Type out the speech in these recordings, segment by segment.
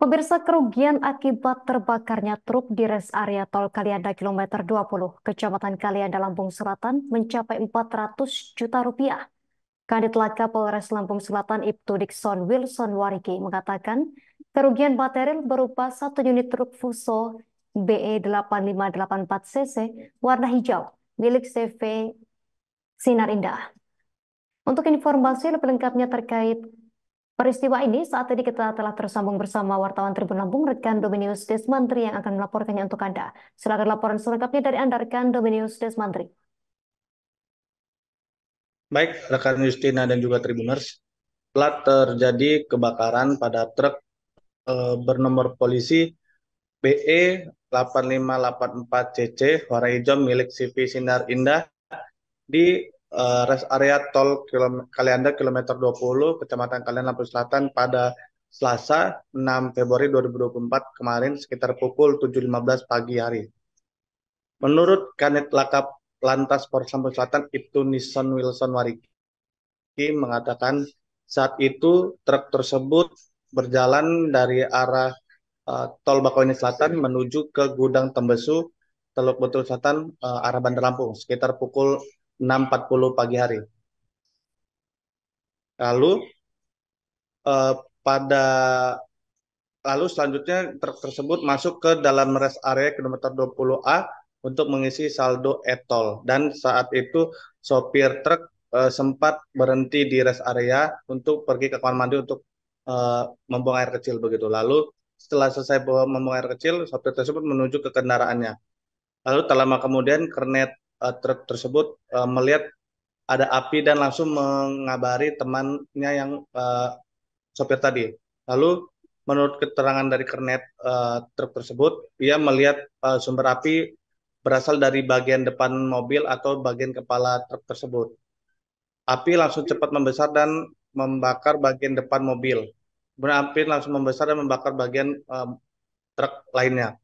Pemirsa kerugian akibat terbakarnya truk di res area tol Kalianda kilometer 20, Kecamatan Kalianda Lampung Selatan mencapai 400 juta rupiah. Kandit Laka Polres Lampung Selatan Ibtu Dixon Wilson Wariki mengatakan kerugian material berupa satu unit truk Fuso BE 8584 cc warna hijau milik CV Sinar Indah. Untuk informasi lebih lengkapnya terkait Peristiwa ini saat ini kita telah tersambung bersama wartawan Tribun Lampung, rekan Dominius Desmantri yang akan melaporkannya untuk Anda. Silakan laporan selengkapnya dari Anda, rekan Dominius Desmantri. Baik, rekan Justina dan juga Tribuners, telah terjadi kebakaran pada truk e, bernomor polisi BE 8584CC warna hijau milik CV Sinar Indah di uh, rest area tol kilom Kalianda kilometer 20 Kecamatan Kalian Lampung Selatan pada Selasa 6 Februari 2024 kemarin sekitar pukul 7.15 pagi hari. Menurut Kanit Lakap Lantas Polres Lampung Selatan itu Nison Wilson Wariki mengatakan saat itu truk tersebut berjalan dari arah uh, Tol Bakauheni Selatan menuju ke Gudang Tembesu Teluk Betul Selatan uh, arah Bandar Lampung sekitar pukul 6.40 pagi hari. Lalu eh, pada lalu selanjutnya truk tersebut masuk ke dalam rest area kilometer 20A untuk mengisi saldo etol dan saat itu sopir truk eh, sempat berhenti di rest area untuk pergi ke kamar mandi untuk eh, membuang air kecil begitu. Lalu setelah selesai membuang air kecil, sopir tersebut menuju ke kendaraannya. Lalu tak lama kemudian kernet uh, truk tersebut uh, melihat ada api dan langsung mengabari temannya yang uh, sopir tadi. Lalu menurut keterangan dari kernet uh, truk tersebut, ia melihat uh, sumber api berasal dari bagian depan mobil atau bagian kepala truk tersebut. Api langsung cepat membesar dan membakar bagian depan mobil. Kemudian api langsung membesar dan membakar bagian uh, truk lainnya.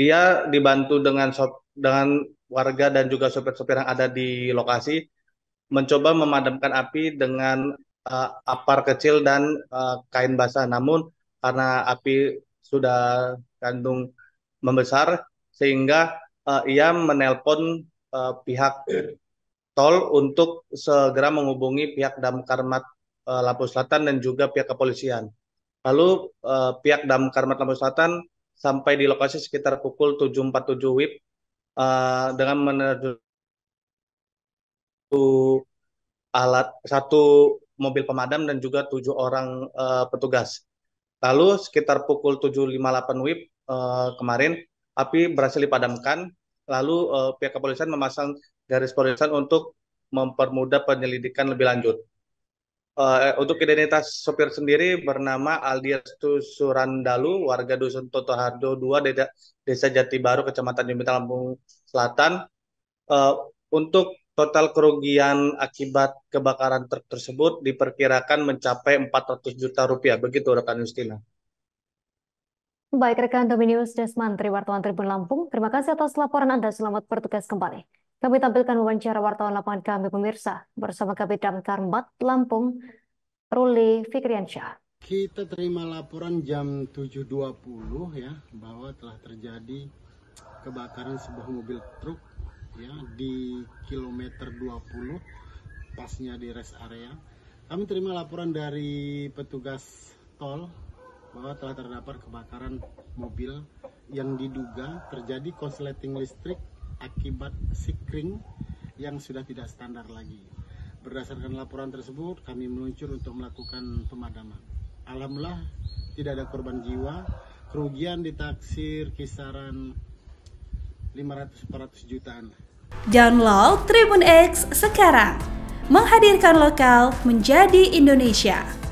Ia dibantu dengan sop, dengan warga dan juga sopir-sopir yang ada di lokasi mencoba memadamkan api dengan uh, apar kecil dan uh, kain basah. Namun karena api sudah kandung membesar sehingga uh, ia menelpon uh, pihak tol untuk segera menghubungi pihak Damkarmat uh, Lampung Selatan dan juga pihak kepolisian. Lalu uh, pihak Damkarmat Lampung Selatan sampai di lokasi sekitar pukul 7.47 WIB uh, dengan menerjun satu alat satu mobil pemadam dan juga tujuh orang uh, petugas. Lalu sekitar pukul 7.58 WIB uh, kemarin api berhasil dipadamkan. Lalu uh, pihak kepolisian memasang garis polisian untuk mempermudah penyelidikan lebih lanjut. Uh, untuk identitas sopir sendiri bernama Aldiastu Surandalu, warga Dusun Totohardo 2, Desa, Desa Jati Baru, Kecamatan Jumita Lampung Selatan. Uh, untuk total kerugian akibat kebakaran ter tersebut diperkirakan mencapai 400 juta rupiah. Begitu rekan Justina. Baik rekan Dominius Desman, Triwartawan Tribun Lampung. Terima kasih atas laporan Anda. Selamat bertugas kembali. Kami tampilkan wawancara wartawan lapangan kami pemirsa bersama damkar Karmat Lampung, Ruli Fikriansyah. Kita terima laporan jam 7.20 ya bahwa telah terjadi kebakaran sebuah mobil truk ya di kilometer 20 pasnya di rest area. Kami terima laporan dari petugas tol bahwa telah terdapat kebakaran mobil yang diduga terjadi konsleting listrik akibat sikring yang sudah tidak standar lagi. Berdasarkan laporan tersebut, kami meluncur untuk melakukan pemadaman. Alhamdulillah, tidak ada korban jiwa. Kerugian ditaksir kisaran 500-400 jutaan. Download Tribun X sekarang. Menghadirkan lokal menjadi Indonesia.